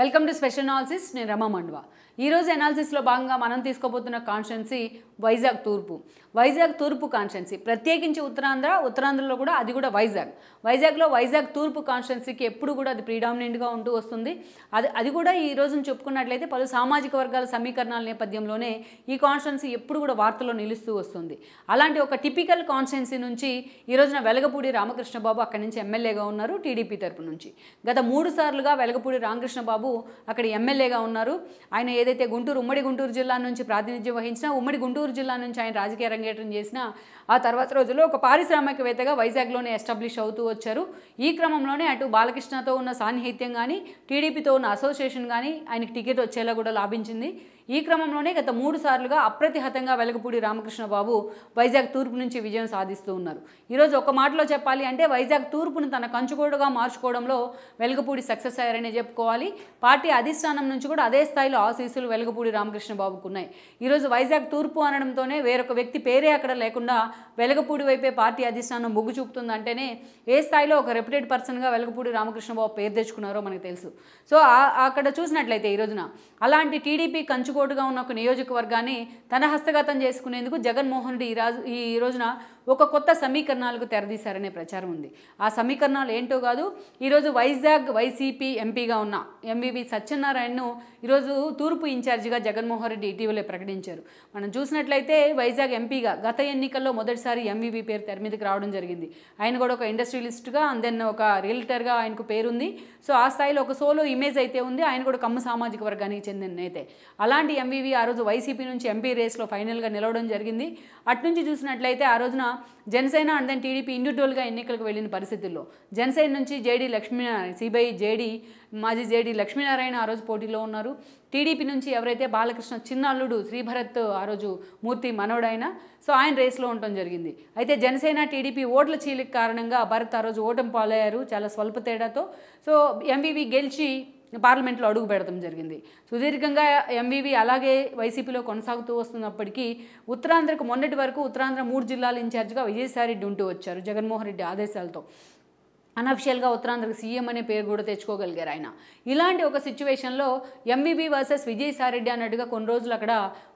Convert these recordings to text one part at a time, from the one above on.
welcome to special analysis నేను రమా మండవ ఈరోజు అనాలిసిస్లో భాగంగా మనం తీసుకోబోతున్న కాన్స్టెన్సీ వైజాగ్ తూర్పు వైజాగ్ తూర్పు కాన్స్టెన్సీ ప్రత్యేకించి ఉత్తరాంధ్ర ఉత్తరాంధ్రలో కూడా అది కూడా వైజాగ్ వైజాగ్లో వైజాగ్ తూర్పు కాన్స్టెన్సీకి ఎప్పుడు కూడా అది ప్రీడామినెంట్గా ఉంటూ వస్తుంది అది అది కూడా ఈ రోజును చెప్పుకున్నట్లయితే పలు సామాజిక వర్గాల సమీకరణాల నేపథ్యంలోనే ఈ కాన్స్టెన్సీ ఎప్పుడు కూడా వార్తల్లో నిలుస్తూ వస్తుంది అలాంటి ఒక టిపికల్ కాన్స్టెన్సీ నుంచి ఈ రోజున వెలగపూడి రామకృష్ణబాబు అక్కడి నుంచి ఎమ్మెల్యేగా ఉన్నారు టీడీపీ తరపు నుంచి గత మూడు సార్లుగా వెలగపూడి రామకృష్ణబాబు బాబు అక్కడ ఎమ్మెల్యేగా ఉన్నారు ఆయన ఏదైతే గుంటూరు ఉమ్మడి గుంటూరు జిల్లా నుంచి ప్రాతినిధ్యం వహించినా ఉమ్మడి గుంటూరు జిల్లా నుంచి ఆయన రాజకీయ రంగేటం చేసిన ఆ తర్వాత రోజుల్లో ఒక పారిశ్రామికవేత్తగా వైజాగ్లోనే ఎస్టాబ్లిష్ అవుతూ వచ్చారు ఈ క్రమంలోనే అటు బాలకృష్ణతో ఉన్న సాన్నిహిత్యం కానీ టీడీపీతో ఉన్న అసోసియేషన్ కానీ ఆయనకు టికెట్ వచ్చేలా కూడా లాభించింది ఈ క్రమంలోనే గత మూడు సార్లుగా అప్రతిహతంగా వెలగపూడి రామకృష్ణ బాబు వైజాగ్ తూర్పు నుంచి విజయం సాధిస్తూ ఉన్నారు ఈరోజు ఒక మాటలో చెప్పాలి అంటే వైజాగ్ తూర్పును తన కంచుకోడుగా మార్చుకోవడంలో వెలగపూడి సక్సెస్ అయ్యారనే చెప్పుకోవాలి పార్టీ అధిష్టానం నుంచి కూడా అదే స్థాయిలో ఆశీస్సులు వెలగపూడి రామకృష్ణ బాబుకు ఉన్నాయి ఈరోజు వైజాగ్ తూర్పు అనడంతోనే వేరొక వ్యక్తి పేరే అక్కడ లేకుండా వెలగపూడి వైపే పార్టీ అధిష్టానం మొగ్గు చూపుతుందంటేనే ఏ స్థాయిలో ఒక రెప్యుటెడ్ పర్సన్గా వెలగపూడి రామకృష్ణ బాబు పేరు తెచ్చుకున్నారో మనకు తెలుసు సో అక్కడ చూసినట్లయితే ఈ రోజున అలాంటి టీడీపీ కంచు కంచుకోటుగా ఉన్న ఒక నియోజకవర్గాన్ని తన హస్తగతం చేసుకునేందుకు జగన్మోహన్ రెడ్డి ఈ రాజు ఈ రోజున ఒక కొత్త సమీకరణాలకు తెరదీశారనే ప్రచారం ఉంది ఆ సమీకరణాలు ఏంటో కాదు ఈరోజు వైజాగ్ వైసీపీ ఎంపీగా ఉన్న ఎంవివి సత్యనారాయణను ఈరోజు తూర్పు ఇన్ఛార్జిగా జగన్మోహన్ రెడ్డి ఇటీవలే ప్రకటించారు మనం చూసినట్లయితే వైజాగ్ ఎంపీగా గత ఎన్నికల్లో మొదటిసారి ఎంవివి పేరు తెర మీదకి రావడం జరిగింది ఆయన కూడా ఒక ఇండస్ట్రియలిస్ట్గా అండ్ దెన్ ఒక రియల్టర్గా ఆయనకు పేరుంది సో ఆ స్థాయిలో ఒక సోలో ఇమేజ్ అయితే ఉంది ఆయన కూడా కమ్మ సామాజిక వర్గానికి చెందిన నేతే అలాంటి ఎంవివి ఆ రోజు వైసీపీ నుంచి ఎంపీ రేస్లో ఫైనల్గా నిలవడం జరిగింది అట్నుంచి చూసినట్లయితే ఆ రోజున జనసేన అండ్ దెన్ టీడీపీ ఇండివిజువల్గా ఎన్నికలకు వెళ్ళిన పరిస్థితుల్లో జనసేన నుంచి జేడీ లక్ష్మీనారాయణ సిబిఐ జేడీ మాజీ జేడీ లక్ష్మీనారాయణ ఆ రోజు పోటీలో ఉన్నారు టీడీపీ నుంచి ఎవరైతే బాలకృష్ణ చిన్నల్లుడు శ్రీభరత్ ఆ రోజు మూర్తి మనోడైన సో ఆయన రేస్లో ఉండటం జరిగింది అయితే జనసేన టీడీపీ ఓట్ల చీలిక కారణంగా భరత్ ఆ రోజు ఓటమి పాలయ్యారు చాలా స్వల్ప తేడాతో సో ఎంవీవీ గెలిచి పార్లమెంట్లో అడుగు పెడతం జరిగింది సుదీర్ఘంగా ఎంవీవీ అలాగే వైసీపీలో కొనసాగుతూ వస్తున్నప్పటికీ ఉత్తరాంధ్రకు మొన్నటి వరకు ఉత్తరాంధ్ర మూడు జిల్లాల ఇన్ఛార్జ్గా విజయసాయి రెడ్డి ఉంటూ వచ్చారు జగన్మోహన్ రెడ్డి ఆదేశాలతో అనఫిషియల్గా ఉత్తరాంధ్రకు సీఎం అనే పేరు కూడా తెచ్చుకోగలిగారు ఆయన ఇలాంటి ఒక సిచ్యువేషన్లో ఎంబీబీ వర్సెస్ విజయసాయిరెడ్డి అన్నట్టుగా కొన్ని రోజులు అక్కడ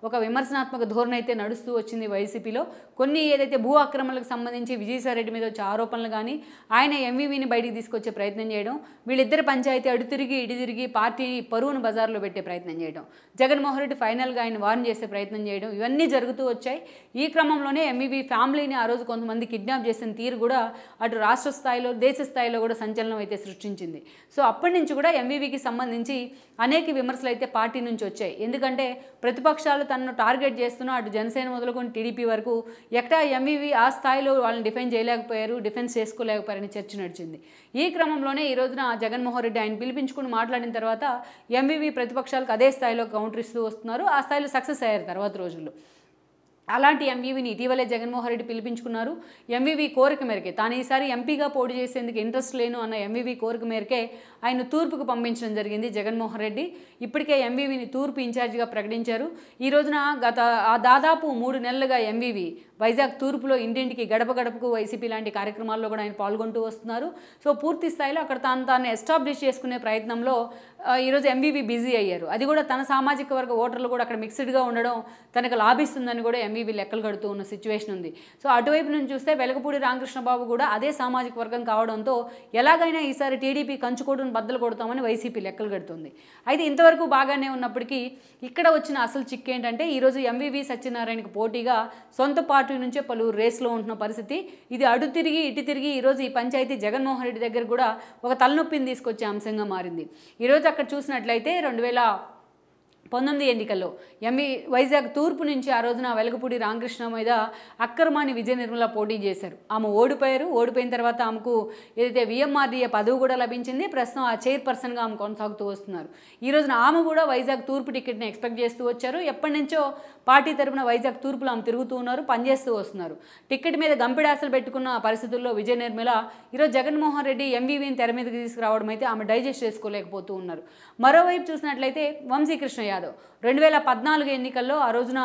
ఒక విమర్శనాత్మక ధోరణి అయితే నడుస్తూ వచ్చింది వైసీపీలో కొన్ని ఏదైతే భూ ఆక్రమణలకు సంబంధించి విజయసాయిరెడ్డి మీద వచ్చే ఆరోపణలు కానీ ఆయన ఎంవీవీని బయటికి తీసుకొచ్చే ప్రయత్నం చేయడం వీళ్ళిద్దరి పంచాయతీ అడు తిరిగి ఇటు తిరిగి పార్టీ పరువును బజార్లో పెట్టే ప్రయత్నం చేయడం జగన్మోహన్ రెడ్డి ఫైనల్గా ఆయన వార్న్ చేసే ప్రయత్నం చేయడం ఇవన్నీ జరుగుతూ వచ్చాయి ఈ క్రమంలోనే ఎంవీవీ ఫ్యామిలీని ఆ రోజు కొంతమంది కిడ్నాప్ చేసిన తీరు కూడా అటు రాష్ట్ర స్థాయిలో దేశ స్థాయిలో కూడా సంచలనం అయితే సృష్టించింది సో అప్పటి నుంచి కూడా ఎంవీవీకి సంబంధించి అనేక విమర్శలు అయితే పార్టీ నుంచి వచ్చాయి ఎందుకంటే ప్రతిపక్షాలు తనను టార్గెట్ చేస్తున్న అటు జనసేన మొదలుకొని టీడీపీ వరకు ఎక్కడా ఎంవీవీ ఆ స్థాయిలో వాళ్ళని డిఫెన్స్ చేయలేకపోయారు డిఫెన్స్ చేసుకోలేకపోయారని చర్చ నడిచింది ఈ క్రమంలోనే ఈ రోజున జగన్మోహన్ రెడ్డి ఆయన పిలిపించుకుని మాట్లాడిన తర్వాత ఎంవీవీ ప్రతిపక్షాలకు అదే స్థాయిలో కౌంటర్ ఇస్తూ వస్తున్నారు ఆ స్థాయిలో సక్సెస్ అయ్యారు తర్వాత రోజుల్లో అలాంటి ఎంవీవీని ఇటీవలే జగన్మోహన్ రెడ్డి పిలిపించుకున్నారు ఎంవీవీ కోరిక మేరకే తాను ఈసారి ఎంపీగా పోటీ చేసేందుకు ఇంట్రెస్ట్ లేను అన్న ఎంవీవీ కోరిక మేరకే ఆయన తూర్పుకు పంపించడం జరిగింది జగన్మోహన్ రెడ్డి ఇప్పటికే ఎంవీవీని తూర్పు ఇన్ఛార్జిగా ప్రకటించారు ఈ రోజున గత దాదాపు మూడు నెలలుగా ఎంవీవీ వైజాగ్ తూర్పులో ఇంటింటికి గడప గడపకు వైసీపీ లాంటి కార్యక్రమాల్లో కూడా ఆయన పాల్గొంటూ వస్తున్నారు సో పూర్తి స్థాయిలో అక్కడ తాను తాను ఎస్టాబ్లిష్ చేసుకునే ప్రయత్నంలో ఈరోజు ఎంవీవీ బిజీ అయ్యారు అది కూడా తన సామాజిక వర్గ ఓటర్లు కూడా అక్కడ మిక్స్డ్గా ఉండడం తనకు లాభిస్తుందని కూడా ఎంవీవీ లెక్కలు కడుతూ ఉన్న సిచ్యువేషన్ ఉంది సో అటువైపు నుంచి చూస్తే వెలగపూడి రామకృష్ణబాబు కూడా అదే సామాజిక వర్గం కావడంతో ఎలాగైనా ఈసారి టీడీపీ కంచుకోటును బద్దలు కొడతామని వైసీపీ లెక్కలు కడుతుంది అయితే ఇంతవరకు బాగానే ఉన్నప్పటికీ ఇక్కడ వచ్చిన అసలు చిక్కేంటంటే ఈరోజు ఎంవీవీ సత్యనారాయణకు పోటీగా సొంత పార్టీ పార్టీ నుంచే పలు రేస్లో ఉంటున్న పరిస్థితి ఇది అడు తిరిగి ఇటు తిరిగి ఈరోజు ఈ పంచాయతీ జగన్మోహన్ రెడ్డి దగ్గర కూడా ఒక తలనొప్పిని తీసుకొచ్చే అంశంగా మారింది ఈరోజు అక్కడ చూసినట్లయితే రెండు వేల పంతొమ్మిది ఎన్నికల్లో ఎంఈ వైజాగ్ తూర్పు నుంచి ఆ రోజున వెలగపూడి రామకృష్ణ మీద అక్రమాన్ని విజయ నిర్మల పోటీ చేశారు ఆమె ఓడిపోయారు ఓడిపోయిన తర్వాత ఆమెకు ఏదైతే విఎంఆర్డీఏ పదవి కూడా లభించింది ప్రస్తుతం ఆ చైర్పర్సన్గా ఆమె కొనసాగుతూ వస్తున్నారు ఈ రోజున ఆమె కూడా వైజాగ్ తూర్పు టికెట్ని ఎక్స్పెక్ట్ చేస్తూ వచ్చారు ఎప్పటి నుంచో పార్టీ తరఫున వైజాగ్ తూర్పులో ఆమె తిరుగుతూ ఉన్నారు పనిచేస్తూ వస్తున్నారు టికెట్ మీద గంపిడాసలు పెట్టుకున్న పరిస్థితుల్లో విజయ నిర్మల ఈరోజు జగన్మోహన్ రెడ్డి ఎంవీవీని తెర మీదకి తీసుకురావడం అయితే ఆమె డైజెస్ట్ చేసుకోలేకపోతూ ఉన్నారు మరోవైపు చూసినట్లయితే వంశీకృష్ణయ్య యాదవ్ రెండు వేల పద్నాలుగు ఎన్నికల్లో ఆ రోజున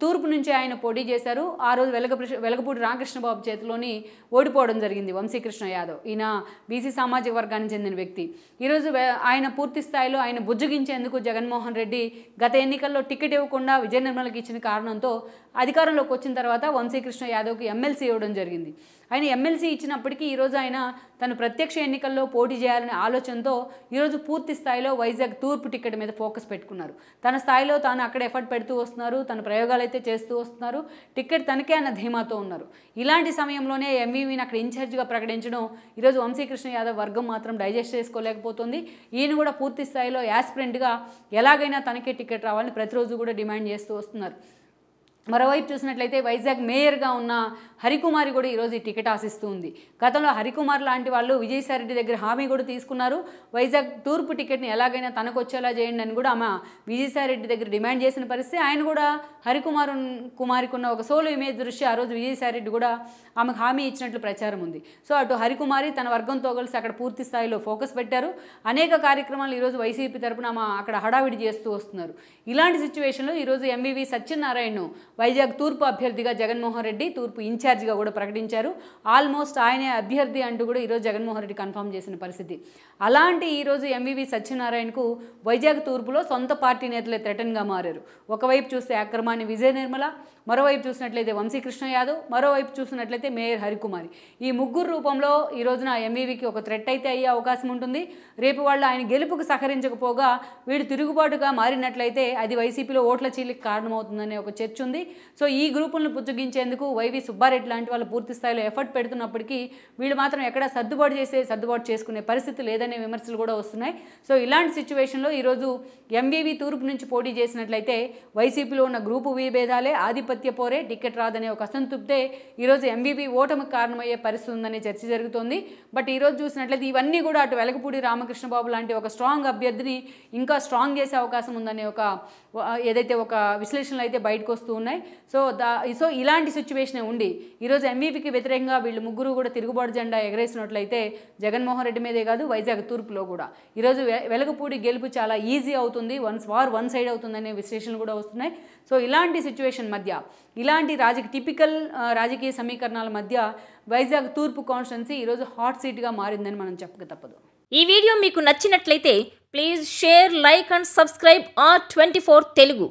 తూర్పు నుంచి ఆయన పోటీ చేశారు ఆ రోజు వెలగ వెలగపూడి రామకృష్ణబాబు చేతిలోని ఓడిపోవడం జరిగింది వంశీకృష్ణ యాదవ్ ఈయన బీసీ సామాజిక వర్గానికి చెందిన వ్యక్తి ఈరోజు ఆయన పూర్తి స్థాయిలో ఆయన బుజ్జగించేందుకు జగన్మోహన్ రెడ్డి గత ఎన్నికల్లో టికెట్ ఇవ్వకుండా విజయ నిర్మలకి ఇచ్చిన కారణంతో అధికారంలోకి వచ్చిన తర్వాత వంశీకృష్ణ యాదవ్కి ఎమ్మెల్సీ ఇవ్వడం జరిగింది ఆయన ఎమ్మెల్సీ ఇచ్చినప్పటికీ ఈరోజు ఆయన తను ప్రత్యక్ష ఎన్నికల్లో పోటీ చేయాలనే ఆలోచనతో ఈరోజు పూర్తి స్థాయిలో వైజాగ్ తూర్పు టికెట్ మీద ఫోకస్ పెట్టుకున్నారు తన స్థాయిలో తాను అక్కడ ఎఫర్ట్ పెడుతూ వస్తున్నారు తన ప్రయోగాలు అయితే చేస్తూ వస్తున్నారు టికెట్ తనకే అన్న ధీమాతో ఉన్నారు ఇలాంటి సమయంలోనే ఎంవీవీని అక్కడ ఇన్ఛార్జ్గా ప్రకటించడం ఈరోజు వంశీకృష్ణ యాదవ్ వర్గం మాత్రం డైజెస్ట్ చేసుకోలేకపోతుంది ఈయన కూడా పూర్తి స్థాయిలో యాస్పిరెంట్గా ఎలాగైనా తనకే టికెట్ రావాలని ప్రతిరోజు కూడా డిమాండ్ చేస్తూ వస్తున్నారు మరోవైపు చూసినట్లయితే వైజాగ్ మేయర్గా ఉన్న హరికుమారి కూడా ఈరోజు ఈ టికెట్ ఆశిస్తూ ఉంది గతంలో హరికుమార్ లాంటి వాళ్ళు విజయసాయిరెడ్డి దగ్గర హామీ కూడా తీసుకున్నారు వైజాగ్ తూర్పు టికెట్ని ఎలాగైనా తనకు వచ్చేలా చేయండి అని కూడా ఆమె విజయసాయిరెడ్డి దగ్గర డిమాండ్ చేసిన పరిస్థితి ఆయన కూడా హరికుమార్ కుమారికి ఉన్న ఒక సోలో ఇమేజ్ దృశ్య ఆ రోజు విజయసాయిరెడ్డి కూడా ఆమెకు హామీ ఇచ్చినట్లు ప్రచారం ఉంది సో అటు హరికుమారి తన వర్గంతో కలిసి అక్కడ పూర్తి స్థాయిలో ఫోకస్ పెట్టారు అనేక కార్యక్రమాలు ఈరోజు వైసీపీ తరపున ఆమె అక్కడ హడావిడి చేస్తూ వస్తున్నారు ఇలాంటి సిచ్యువేషన్లో ఈరోజు ఎంవీవీ సత్యనారాయణను వైజాగ్ తూర్పు అభ్యర్థిగా జగన్మోహన్ రెడ్డి తూర్పు ఇన్ఛార్జిగా కూడా ప్రకటించారు ఆల్మోస్ట్ ఆయనే అభ్యర్థి అంటూ కూడా ఈరోజు జగన్మోహన్ రెడ్డి కన్ఫర్మ్ చేసిన పరిస్థితి అలాంటి ఈరోజు ఎంవివి సత్యనారాయణకు వైజాగ్ తూర్పులో సొంత పార్టీ నేతలే థ్రెటన్గా మారారు ఒకవైపు చూస్తే అక్రమాన్ని విజయ నిర్మల మరోవైపు చూసినట్లయితే వంశీకృష్ణ యాదవ్ మరోవైపు చూసినట్లయితే మేయర్ హరికుమారి ఈ ముగ్గురు రూపంలో ఈ రోజున ఎంవీవీకి ఒక థ్రెట్ అయితే అయ్యే అవకాశం ఉంటుంది రేపు వాళ్ళు ఆయన గెలుపుకు సహకరించకపోగా వీడు తిరుగుబాటుగా మారినట్లయితే అది వైసీపీలో ఓట్ల చీలికి కారణమవుతుందనే ఒక చర్చ ఉంది సో ఈ గ్రూపులను పుచ్చగించేందుకు వైవి సుబ్బారెడ్డి లాంటి వాళ్ళు పూర్తి స్థాయిలో ఎఫర్ట్ పెడుతున్నప్పటికీ వీళ్ళు మాత్రం ఎక్కడ సర్దుబాటు చేసే సర్దుబాటు చేసుకునే పరిస్థితి లేదనే విమర్శలు కూడా వస్తున్నాయి సో ఇలాంటి సిచ్యువేషన్లో ఈరోజు ఎంవీవి తూర్పు నుంచి పోటీ చేసినట్లయితే వైసీపీలో ఉన్న గ్రూపు విభేదాలే ఆధిపత్య పోరే టికెట్ రాదనే ఒక అసంతృప్తే ఈరోజు ఎంవీవి ఓటమికి కారణమయ్యే పరిస్థితి ఉందనే చర్చ జరుగుతోంది బట్ ఈరోజు చూసినట్లయితే ఇవన్నీ కూడా అటు వెలగపూడి రామకృష్ణ బాబు లాంటి ఒక స్ట్రాంగ్ అభ్యర్థిని ఇంకా స్ట్రాంగ్ చేసే అవకాశం ఉందనే ఒక ఏదైతే ఒక విశ్లేషణలు అయితే బయటకు వస్తూ ఉన్నాయి ఉన్నాయి సో దా సో ఇలాంటి సిచ్యువేషన్ ఉండి ఈరోజు ఎంవీపీకి వ్యతిరేకంగా వీళ్ళు ముగ్గురు కూడా తిరుగుబాటు జెండా ఎగరేసినట్లయితే జగన్మోహన్ రెడ్డి మీదే కాదు వైజాగ్ తూర్పులో కూడా ఈరోజు వెలగపూడి గెలుపు చాలా ఈజీ అవుతుంది వన్స్ వార్ వన్ సైడ్ అవుతుందనే విశ్లేషణలు కూడా వస్తున్నాయి సో ఇలాంటి సిచ్యువేషన్ మధ్య ఇలాంటి రాజకీయ టిపికల్ రాజకీయ సమీకరణాల మధ్య వైజాగ్ తూర్పు కాన్స్టిట్యున్సీ ఈరోజు హాట్ సీట్గా మారిందని మనం చెప్పక తప్పదు ఈ వీడియో మీకు నచ్చినట్లయితే please share like and subscribe R twenty four Telugu